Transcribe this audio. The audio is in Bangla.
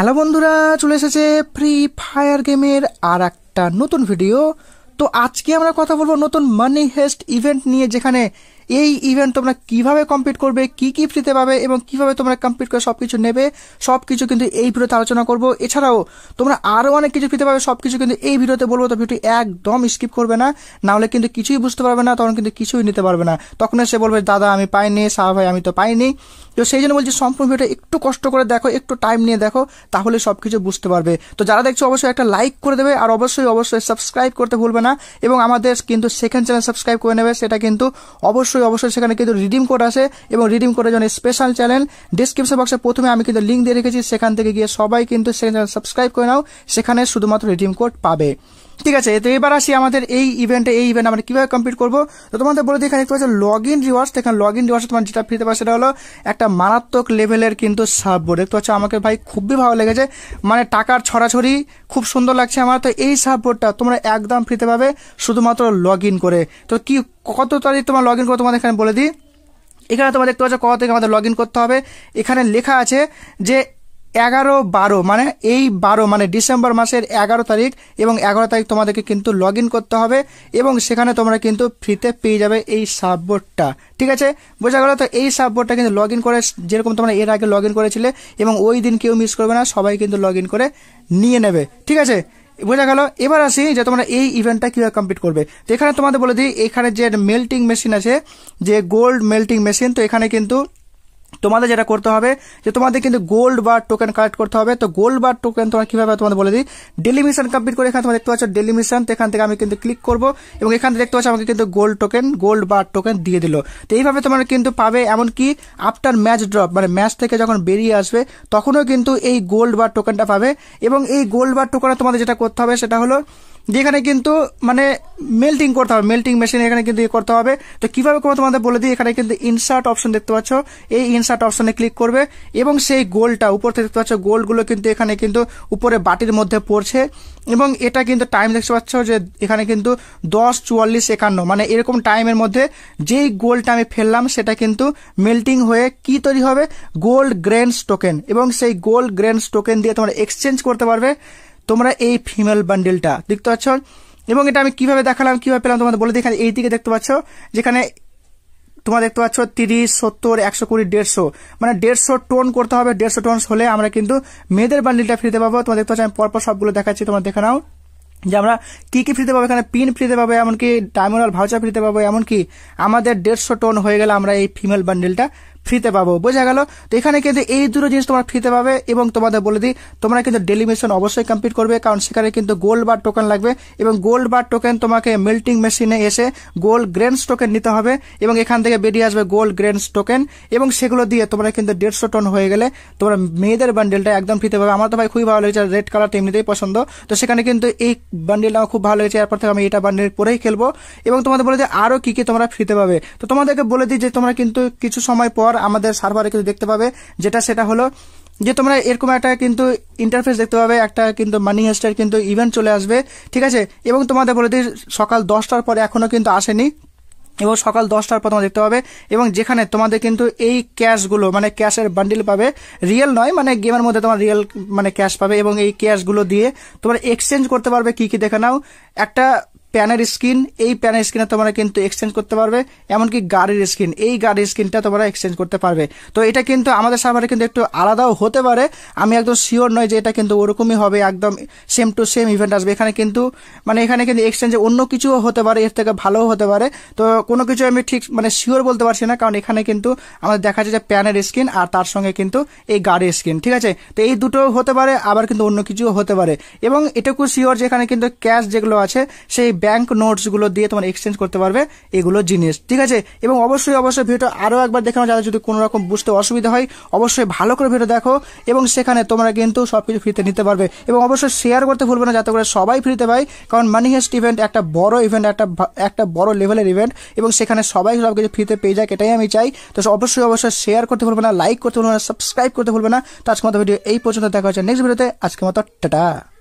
হ্যালো বন্ধুরা চলে এসেছে ফ্রি ফায়ার গেমের আর একটা নতুন ভিডিও তো আজকে আমরা কথা বলবো নতুন মানি হেস্ট ইভেন্ট নিয়ে যেখানে এই ইভেন্ট তোমরা কিভাবে কমপ্লিট করবে কি কি ফ্রিতে পাবে এবং কিভাবে তোমরা কমপ্লিট করে সব কিছু নেবে সব কিছু কিন্তু এই ভিডিওতে আলোচনা করব এছাড়াও তোমরা আরও অনেক কিছু ফ্রিতে পাবে সব কিছু কিন্তু এই ভিডিওতে বলবো তো ভিডিওটি একদম স্কিপ করবে না নাহলে কিন্তু কিছুই বুঝতে পারবে না তখন কিন্তু কিছুই নিতে পারবে না তখন সে বলবে দাদা আমি পাইনি সাহা ভাই আমি তো পাইনি তো সেই জন্য বলছি সম্পূর্ণ ভিডিওটা একটু কষ্ট করে দেখো একটু টাইম নিয়ে দেখো তাহলে সব কিছু বুঝতে পারবে তো যারা দেখছো অবশ্যই একটা লাইক করে দেবে আর অবশ্যই অবশ্যই সাবস্ক্রাইব করতে ভুলবে না এবং আমাদের কিন্তু সেকেন্ড চ্যানেল সাবস্ক্রাইব করে নেবে সেটা কিন্তু অবশ্যই অবশ্যই অবশ্যই সেখানে কিন্তু রিডিম কোড আসে এবং রিডিম কোডের জন্য স্পেশাল চ্যানেল ডিসক্রিপশন বক্সে প্রথমে আমি কিন্তু লিঙ্ক দিয়ে রেখেছি সেখান থেকে গিয়ে সবাই কিন্তু সেখানে সাবস্ক্রাইব করে নাও সেখানে শুধুমাত্র রিডিম কোড পাবে ঠিক আছে তো এবার আসি আমাদের এই ইভেন্টে এই ইভেন্ট আমরা কিভাবে কমপ্লিট করবো তো তোমাদের বলে দেখে দেখতে পাচ্ছ লগ ইন রিওয়ার্স এখানে লগ ইন রিওয়ার্স তোমার যেটা ফিরতে পাবে সেটা হলো একটা মারাত্মক লেভেলের কিন্তু বোর্ড দেখতে পাচ্ছ আমাকে ভাই খুবই ভালো লেগেছে মানে টাকার ছড়াছড়ি খুব সুন্দর লাগছে আমার তো এই সাপোর্টটা তোমরা একদম ফ্রিতে পাবে শুধুমাত্র লগ করে তো কি কত তারিখ তোমার লগ ইন করে তোমাদের এখানে বলে দিই এখানে তোমরা দেখতে পাচ্ছ কত থেকে আমাদের লগ করতে হবে এখানে লেখা আছে যে এগারো বারো মানে এই বারো মানে ডিসেম্বর মাসের এগারো তারিখ এবং এগারো তারিখ তোমাদেরকে কিন্তু লগ করতে হবে এবং সেখানে তোমরা কিন্তু ফ্রিতে পেয়ে যাবে এই সাববোর্ডটা ঠিক আছে বোঝা গেল তো এই সাববোর্ডটা কিন্তু লগ করে যেরকম তোমরা এর আগে লগ করেছিলে এবং ওই দিন কেউ মিস করবে না সবাই কিন্তু লগ করে নিয়ে নেবে ঠিক আছে বোঝা গেল এবার আসি যে তোমরা এই ইভেন্টটা কীভাবে কমপ্লিট করবে তো এখানে তোমাদের বলে দিই এখানে যে মেল্টিং মেশিন আছে যে গোল্ড মেল্টিং মেশিন তো এখানে কিন্তু তোমাদের যেটা করতে হবে যে তোমাদের কিন্তু গোল্ড বা টোকেন কালেক্ট করতে হবে তো গোল্ড বা টোকেন তোমার কিভাবে তোমাদের বলে দিই ডেলি মিশন কমপ্লিট করে এখানে তোমার দেখতে পাচ্ছ ডেলি মিশন তো এখান থেকে আমি কিন্তু ক্লিক করবো এবং এখান থেকে দেখতে পাচ্ছ আমাকে কিন্তু gold token gold bar token দিয়ে দিল তো এইভাবে তোমরা কিন্তু পাবে এমনকি আফটার ম্যাচ ড্রপ মানে ম্যাচ থেকে যখন বেরিয়ে আসবে তখনও কিন্তু এই গোল্ড বা টোকেনটা পাবে এবং এই গোল্ড বার টোকেন তোমাদের যেটা করতে হবে সেটা হলো যেখানে কিন্তু মানে মেল্টিং করতে হবে মেল্টিং মেশিন এখানে কিন্তু ইয়ে করতে হবে তো কিভাবে তোমাদের বলে দিই এখানে কিন্তু ইনসার্ট অপশন দেখতে পাচ্ছ এই ইনসার্ট অপশনে ক্লিক করবে এবং সেই গোলটা উপর থেকে দেখতে পাচ্ছ গোলগুলো কিন্তু এখানে কিন্তু উপরে বাটির মধ্যে পড়ছে এবং এটা কিন্তু টাইম দেখতে পাচ্ছ যে এখানে কিন্তু দশ চুয়াল্লিশ একান্ন মানে এরকম টাইমের মধ্যে যেই গোলটা আমি ফেললাম সেটা কিন্তু মেল্টিং হয়ে কি তৈরি হবে গোল্ড গ্রেন টোকেন এবং সেই গোল্ড গ্রেন টোকেন দিয়ে তোমরা এক্সচেঞ্জ করতে পারবে তোমরা এই ফিমেল বান্ডেলটা দেখতে পাচ্ছ এবং এটা আমি কিভাবে দেখালাম কিভাবে পেলাম তোমাদের বলে দিই এই দিকে দেখতে পাচ্ছ যেখানে তোমরা দেখতে পাচ্ছ তিরিশ সত্তর একশো কুড়ি দেড়শো মানে দেড়শো টোন করতে হবে দেড়শো টোন হলে আমরা কিন্তু মেয়েদের বান্ডিলটা ফ্রিতে পাবো তোমরা দেখতে পাচ্ছ আমি পরপর সবগুলো দেখাচ্ছি তোমার দেখে নাও যে আমরা কী কী ফ্রিতে পাবো এখানে পিন ফ্রিতে পাবো এমনকি ডায়মন্ড ভাউচার ফ্রিতে পাবো এমনকি আমাদের দেড়শো টোন হয়ে গেলে আমরা এই ফিমেল বান্ডিলটা ফ্রিতে পাবো বোঝা গেল তো এখানে কিন্তু এই দুটো জিনিস তোমরা ফ্রিতে পাবে এবং তোমাদের বলে দিই তোমরা কিন্তু ডেলি মিশন অবশ্যই কমপ্লিট করবে কারণ সেখানে কিন্তু গোল্ড বার টোকেন লাগবে এবং গোল্ড বার টোকেন তোমাকে মেল্টিং মেশিনে এসে গোল্ড গ্রেনস টোকেন নিতে হবে এবং এখান থেকে বেরিয়ে আসবে গোল্ড গ্রেনস টোকেন এবং সেগুলো দিয়ে তোমরা কিন্তু দেড়শো টন হয়ে গেলে তোমরা মেয়েদের বান্ডেলটা একদম ফ্রিতে পাবে আমার তো ভাই খুবই ভালো লেগেছে রেড কালার এমনিতেই পছন্দ তো সেখানে কিন্তু এই বান্ডেলটা আমার খুব ভালো লেগেছে এরপর থেকে আমি এটা বান্ডেল পরেই খেলবো এবং তোমাদের বলে দিই আরও কী কী তোমরা ফ্রিতে পাবে তো তোমাদেরকে বলে দিই যে তোমরা কিন্তু কিছু সময় পর পর আমাদের সার্ভারে কিন্তু দেখতে পাবে যেটা সেটা হলো যে তোমরা এরকম একটা কিন্তু ইন্টারফেস দেখতে পাবে একটা কিন্তু মানি হেস্টের কিন্তু ইভেন্ট চলে আসবে ঠিক আছে এবং তোমাদের বলে দিই সকাল দশটার পরে এখনও কিন্তু আসেনি এবং সকাল দশটার পর তোমরা দেখতে পাবে এবং যেখানে তোমাদের কিন্তু এই ক্যাশগুলো মানে ক্যাশের বান্ডিল পাবে রিয়েল নয় মানে গেমের মধ্যে তোমার রিয়েল মানে ক্যাশ পাবে এবং এই ক্যাশগুলো দিয়ে তোমরা এক্সচেঞ্জ করতে পারবে কি কি দেখে নাও একটা প্যানের স্ক্রিন এই প্যানের স্ক্রিনে তোমরা কিন্তু এক্সচেঞ্জ করতে পারবে এমনকি গাড়ির স্ক্রিন এই গাড়ির স্ক্রিনটা তোমরা এক্সচেঞ্জ করতে পারবে তো এটা কিন্তু আমাদের সার্ভারে কিন্তু একটু আলাদাও হতে পারে আমি একদম শিওর নয় যে এটা কিন্তু ওরকমই হবে একদম সেম টু সেম ইভেন্ট আসবে এখানে কিন্তু মানে এখানে কিন্তু এক্সচেঞ্জে অন্য কিছুও হতে পারে এর থেকে ভালোও হতে পারে তো কোনো কিছু আমি ঠিক মানে শিওর বলতে পারছি না কারণ এখানে কিন্তু আমাদের দেখা যায় যে প্যানের স্ক্রিন আর তার সঙ্গে কিন্তু এই গাড়ির স্ক্রিন ঠিক আছে তো এই দুটো হতে পারে আবার কিন্তু অন্য কিছুও হতে পারে এবং এটুকু শিওর যে এখানে কিন্তু ক্যাশ যেগুলো আছে সেই ব্যাংক নোটসগুলো দিয়ে তোমার এক্সচেঞ্জ করতে পারবে এগুলো জিনিস ঠিক আছে এবং অবশ্যই অবশ্যই ভিডিওটা আরও একবার দেখানো যাতে যদি কোনো রকম বুঝতে অসুবিধা হয় অবশ্যই ভালো করে ভিডিও দেখো এবং সেখানে তোমরা কিন্তু সব কিছু ফ্রিতে নিতে পারবে এবং অবশ্যই শেয়ার করতে ভুলবে না যাতে করে সবাই ফ্রিতে পায় কারণ মানি হেস্ট ইভেন্ট একটা বড় ইভেন্ট একটা একটা বড় লেভেলের ইভেন্ট এবং সেখানে সবাই সব কিছু ফ্রিতে পেয়ে যাক এটাই আমি চাই তো অবশ্যই অবশ্যই শেয়ার করতে ভুলবে না লাইক করতে ভুলবে না সাবস্ক্রাইব করতে ভুলবে না তো আজকে মতো ভিডিও এই পর্যন্ত দেখা হচ্ছে নেক্সট ভিডিওতে আজকে মতো টাটা